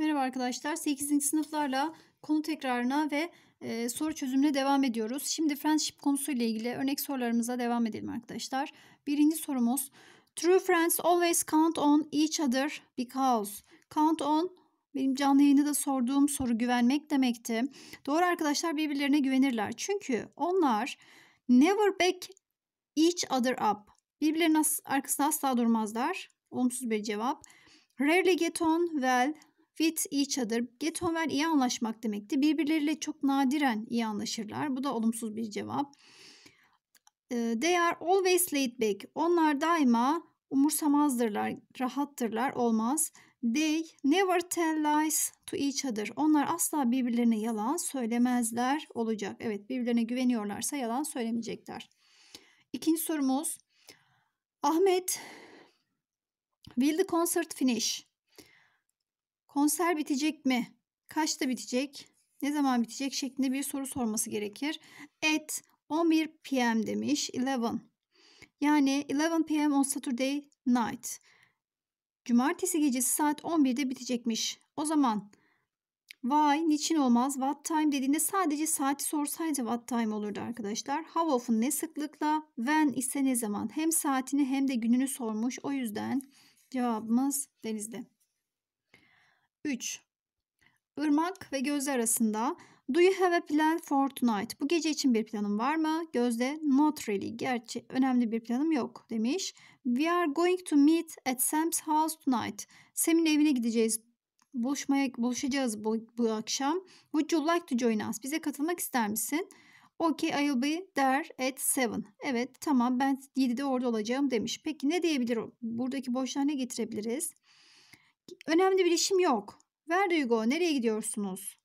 Merhaba arkadaşlar 8. sınıflarla konu tekrarına ve e, soru çözümüne devam ediyoruz. Şimdi friendship konusuyla ilgili örnek sorularımıza devam edelim arkadaşlar. Birinci sorumuz True friends always count on each other because count on benim canlı yayında da sorduğum soru güvenmek demekti. Doğru arkadaşlar birbirlerine güvenirler. Çünkü onlar never back each other up. Birbirlerinin arkasında asla durmazlar. Olumsuz bir cevap. Rarely get on well Fit each other. Get on iyi anlaşmak demekti. Birbirleriyle çok nadiren iyi anlaşırlar. Bu da olumsuz bir cevap. Ee, they are always laid back. Onlar daima umursamazdırlar, rahattırlar, olmaz. They never tell lies to each other. Onlar asla birbirlerine yalan söylemezler olacak. Evet birbirlerine güveniyorlarsa yalan söylemeyecekler. İkinci sorumuz. Ahmet, will the concert finish? konser bitecek mi? Kaçta bitecek? Ne zaman bitecek şeklinde bir soru sorması gerekir. At 11 pm demiş. 11. Yani 11 pm on Saturday night. Cumartesi gecesi saat 11'de bitecekmiş. O zaman why niçin olmaz? What time dediğinde sadece saati sorsaydı what time olurdu arkadaşlar. How often ne sıklıkla, when ise ne zaman. Hem saatini hem de gününü sormuş. O yüzden cevabımız denizde. 3. Irmak ve Gözde arasında Do you have a plan for tonight? Bu gece için bir planım var mı? Gözde not really. Gerçi önemli bir planım yok demiş. We are going to meet at Sam's house tonight. Sam'in evine gideceğiz. Buluşmaya, buluşacağız bu, bu akşam. Would you like to join us? Bize katılmak ister misin? Okay, I'll be there at 7. Evet, tamam ben 7'de orada olacağım demiş. Peki ne diyebilirim Buradaki boşluğa ne getirebiliriz? Önemli bir işim yok. Ver Duygu nereye gidiyorsunuz?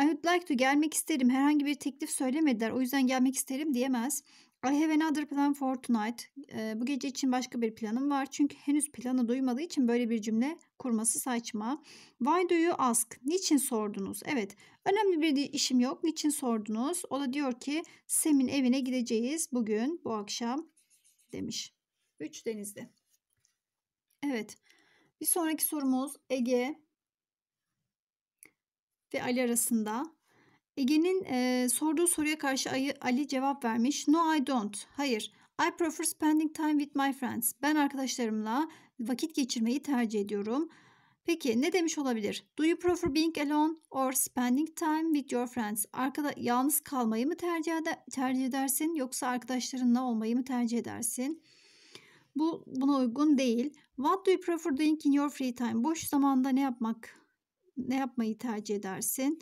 I would like to gelmek isterim. Herhangi bir teklif söylemediler. O yüzden gelmek isterim diyemez. I have another plan for tonight. Ee, bu gece için başka bir planım var. Çünkü henüz planı duymadığı için böyle bir cümle kurması saçma. Why do you ask? Niçin sordunuz? Evet. Önemli bir işim yok. Niçin sordunuz? O da diyor ki Sem'in evine gideceğiz bugün bu akşam demiş. 3 denizde. Evet. Bir sonraki sorumuz Ege ve Ali arasında. Ege'nin e, sorduğu soruya karşı Ali, cevap vermiş. No I don't. Hayır. I prefer spending time with my friends. Ben arkadaşlarımla vakit geçirmeyi tercih ediyorum. Peki ne demiş olabilir? Do you prefer being alone or spending time with your friends? Arkada yalnız kalmayı mı tercih, ede, tercih edersin yoksa arkadaşlarınla olmayı mı tercih edersin? Bu buna uygun değil. What do you prefer doing in your free time? Boş zamanda ne yapmak ne yapmayı tercih edersin?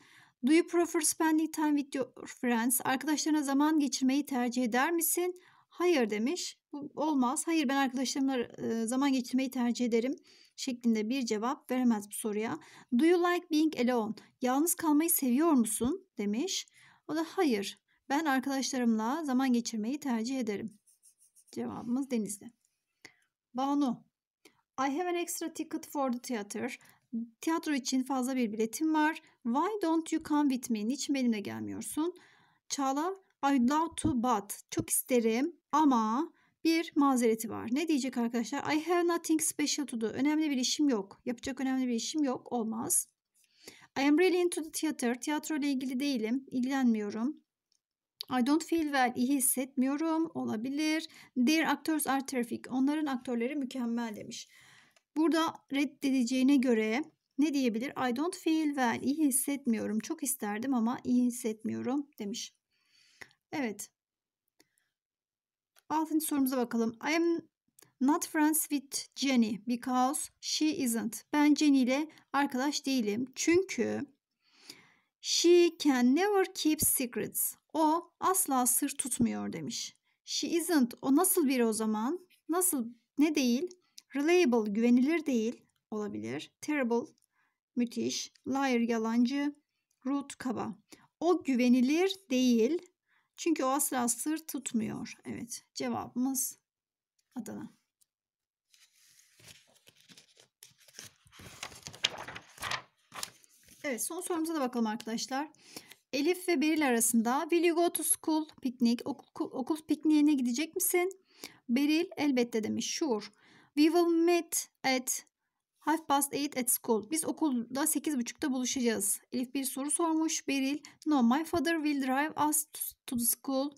Do you prefer spending time with your friends? Arkadaşlarına zaman geçirmeyi tercih eder misin? Hayır demiş. Bu olmaz. Hayır ben arkadaşlarımla e, zaman geçirmeyi tercih ederim şeklinde bir cevap veremez bu soruya. Do you like being alone? Yalnız kalmayı seviyor musun? demiş. O da hayır. Ben arkadaşlarımla zaman geçirmeyi tercih ederim. Cevabımız Denizli. Banu. I have an extra ticket for the theater. Tiyatro için fazla bir biletim var. Why don't you come with me? Niçin benimle gelmiyorsun? Çağla. I'd love to but. Çok isterim ama bir mazereti var. Ne diyecek arkadaşlar? I have nothing special to do. Önemli bir işim yok. Yapacak önemli bir işim yok. Olmaz. I am really into the theater. Tiyatro ile ilgili değilim. İlgilenmiyorum. I don't feel well. iyi hissetmiyorum. Olabilir. Their actors are terrific. Onların aktörleri mükemmel demiş. Burada reddedeceğine göre ne diyebilir? I don't feel well. iyi hissetmiyorum. Çok isterdim ama iyi hissetmiyorum demiş. Evet. Altıncı sorumuza bakalım. I am not friends with Jenny because she isn't. Ben Jenny ile arkadaş değilim. Çünkü She can never keep secrets. O asla sır tutmuyor demiş. She isn't. O nasıl biri o zaman? Nasıl? Ne değil? Reliable, güvenilir değil olabilir. Terrible, müthiş. Liar, yalancı. Rude, kaba. O güvenilir değil. Çünkü o asla sır tutmuyor. Evet, cevabımız Adana. Evet, son sorumuza da bakalım arkadaşlar. Elif ve Beril arasında Will you go to school piknik okul, okul pikniğine gidecek misin? Beril elbette demiş sure. We will meet at half past eight at school. Biz okulda sekiz buçukta buluşacağız. Elif bir soru sormuş. Beril no my father will drive us to the school.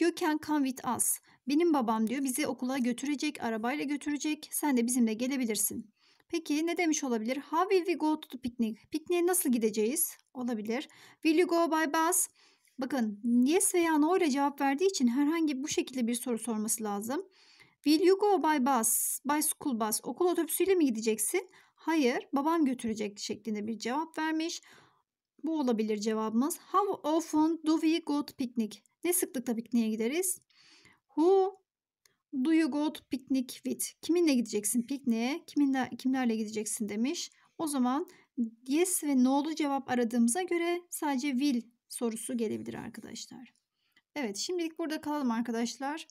You can come with us. Benim babam diyor bizi okula götürecek, arabayla götürecek. Sen de bizimle gelebilirsin. Peki ne demiş olabilir? How will we go to the picnic? Pikniğe nasıl gideceğiz? Olabilir. Will you go by bus? Bakın yes veya no ile cevap verdiği için herhangi bu şekilde bir soru sorması lazım. Will you go by bus? By school bus. Okul otobüsüyle mi gideceksin? Hayır, babam götürecek şeklinde bir cevap vermiş. Bu olabilir cevabımız. How often do we go to picnic? Ne sıklıkla pikniğe gideriz? Who Do you go to picnic with? Kiminle gideceksin pikniğe? Kiminle, kimlerle gideceksin demiş. O zaman yes ve no'lu cevap aradığımıza göre sadece will sorusu gelebilir arkadaşlar. Evet şimdilik burada kalalım arkadaşlar.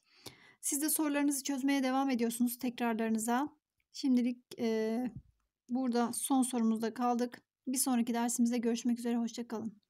Siz de sorularınızı çözmeye devam ediyorsunuz tekrarlarınıza. Şimdilik e, burada son sorumuzda kaldık. Bir sonraki dersimizde görüşmek üzere. Hoşçakalın.